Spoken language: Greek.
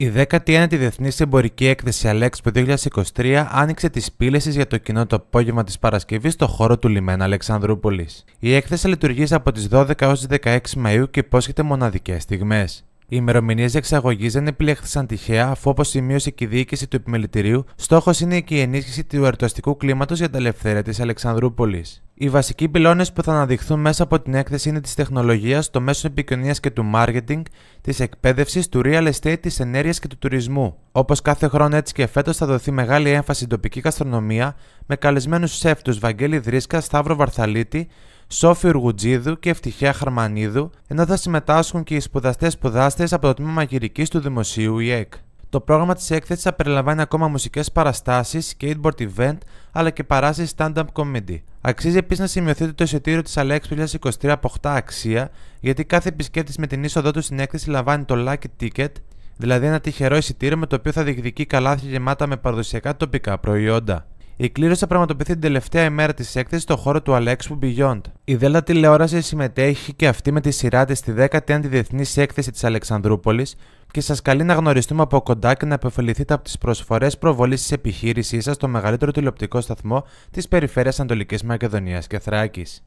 Η 19η Διεθνής Εμπορική Έκθεση Αλέξπο 2023 άνοιξε τις πύλες για το κοινό το απόγευμα της Παρασκευής στο χώρο του Λιμένα Αλεξανδρούπολης. Η έκθεση λειτουργεί από τις 12 έω 16 Μαου και υπόσχεται μοναδικές στιγμές. Οι ημερομηνίες διεξαγωγής δεν επιλέχθησαν τυχαία, αφού όπως σημείωσε και η διοίκηση του επιμελητηρίου, στόχος είναι και η ενίσχυση του ερτοστικού κλίματος για τα ελευθέρια της Αλεξανδρούπολης. Οι βασικοί πυλώνες που θα αναδειχθούν μέσα από την έκθεση είναι της τεχνολογίας, το μέσο επικοινωνίας και του marketing, της εκπαίδευσης, του real estate, της ενέργειας και του τουρισμού. Όπως κάθε χρόνο, έτσι και φέτος θα δοθεί μεγάλη έμφαση στην τοπική γαστρονομία με καλεσμένους σεφ τους Βαγγέλη Δρίσκα, Σταύρο Βαρθαλίτη, Σόφη Ουργουτζίδου και Ευτυχία Χαρμανίδου, ενώ θα συμμετάσχουν και οι σπουδαστές σπουδάστε από το τμήμα μαγειρικής του Δημοσίου ΙΕΚ. Το πρόγραμμα της έκθεσης θα περιλαμβάνει ακόμα μουσικές παραστάσεις, skateboard event, αλλά και παράσεις stand-up comedy. Αξίζει επίσης να σημειωθεί το εισιτήριο της Αλέξ 2023 αποκτά αξία, γιατί κάθε επισκέπτης με την είσοδό του στην έκθεση λαμβάνει το lucky ticket, δηλαδή ένα τυχερό εισιτήριο με το οποίο θα διεκδικεί καλάθια γεμάτα με παραδοσιακά τοπικά προϊόντα. Η κλήρωση θα πραγματοποιηθεί την τελευταία ημέρα της έκθεσης στο χώρο του Αλέξπου Beyond. Η ΔΕΛΤΑ τηλεόραση συμμετέχει και αυτή με τη σειρά της στη 10 η Αντιδιεθνής Έκθεση της Αλεξανδρούπολης και σας καλεί να γνωριστούμε από κοντά και να επωφεληθείτε από τις προσφορές προβολής της επιχείρησής σας στο μεγαλύτερο τηλεοπτικό σταθμό της περιφέρειας Ανατολικής Μακεδονίας και Θράκης.